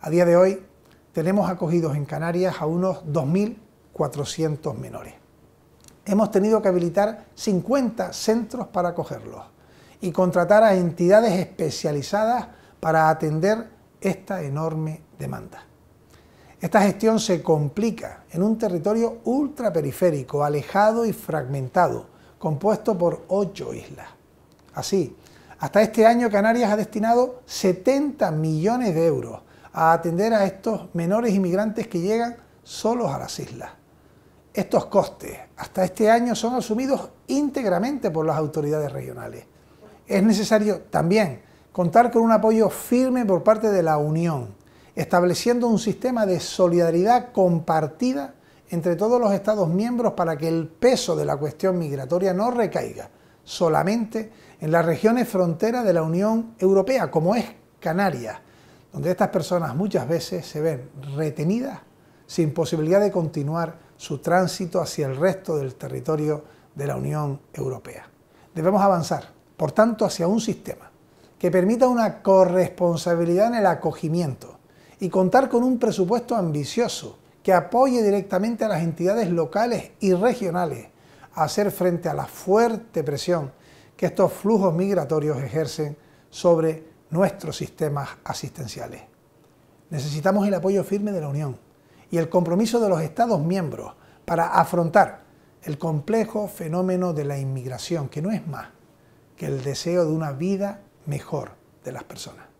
A día de hoy tenemos acogidos en Canarias a unos 2.400 menores. Hemos tenido que habilitar 50 centros para acogerlos y contratar a entidades especializadas para atender esta enorme demanda. Esta gestión se complica en un territorio ultraperiférico, alejado y fragmentado, compuesto por ocho islas. Así, hasta este año Canarias ha destinado 70 millones de euros a atender a estos menores inmigrantes que llegan solos a las islas. Estos costes hasta este año son asumidos íntegramente por las autoridades regionales. Es necesario también contar con un apoyo firme por parte de la Unión, estableciendo un sistema de solidaridad compartida entre todos los Estados miembros para que el peso de la cuestión migratoria no recaiga solamente en las regiones fronteras de la Unión Europea, como es Canarias, donde estas personas muchas veces se ven retenidas sin posibilidad de continuar su tránsito hacia el resto del territorio de la Unión Europea. Debemos avanzar, por tanto, hacia un sistema que permita una corresponsabilidad en el acogimiento y contar con un presupuesto ambicioso que apoye directamente a las entidades locales y regionales a hacer frente a la fuerte presión que estos flujos migratorios ejercen sobre nuestros sistemas asistenciales. Necesitamos el apoyo firme de la Unión y el compromiso de los Estados miembros para afrontar el complejo fenómeno de la inmigración, que no es más que el deseo de una vida mejor de las personas.